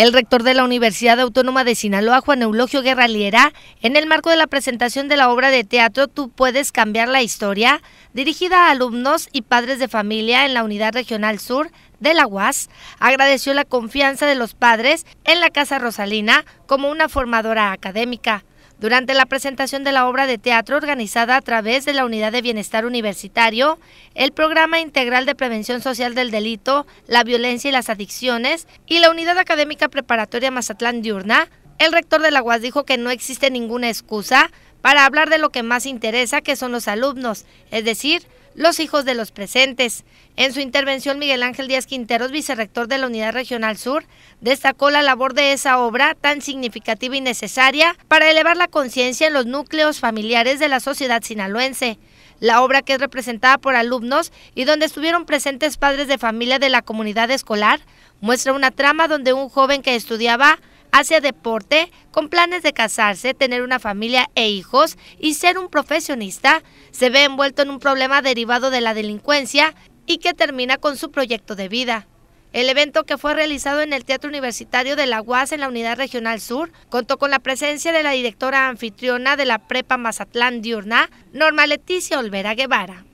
El rector de la Universidad Autónoma de Sinaloa, Juan Eulogio Guerra en el marco de la presentación de la obra de teatro Tú puedes cambiar la historia, dirigida a alumnos y padres de familia en la Unidad Regional Sur de la UAS, agradeció la confianza de los padres en la Casa Rosalina como una formadora académica. Durante la presentación de la obra de teatro organizada a través de la Unidad de Bienestar Universitario, el Programa Integral de Prevención Social del Delito, la Violencia y las Adicciones y la Unidad Académica Preparatoria Mazatlán Diurna el rector de la UAS dijo que no existe ninguna excusa para hablar de lo que más interesa, que son los alumnos, es decir, los hijos de los presentes. En su intervención, Miguel Ángel Díaz Quinteros, vicerrector de la Unidad Regional Sur, destacó la labor de esa obra tan significativa y necesaria para elevar la conciencia en los núcleos familiares de la sociedad sinaloense. La obra que es representada por alumnos y donde estuvieron presentes padres de familia de la comunidad escolar muestra una trama donde un joven que estudiaba hacia deporte con planes de casarse, tener una familia e hijos y ser un profesionista, se ve envuelto en un problema derivado de la delincuencia y que termina con su proyecto de vida. El evento que fue realizado en el Teatro Universitario de la UAS en la Unidad Regional Sur contó con la presencia de la directora anfitriona de la Prepa Mazatlán Diurna, Norma Leticia Olvera Guevara.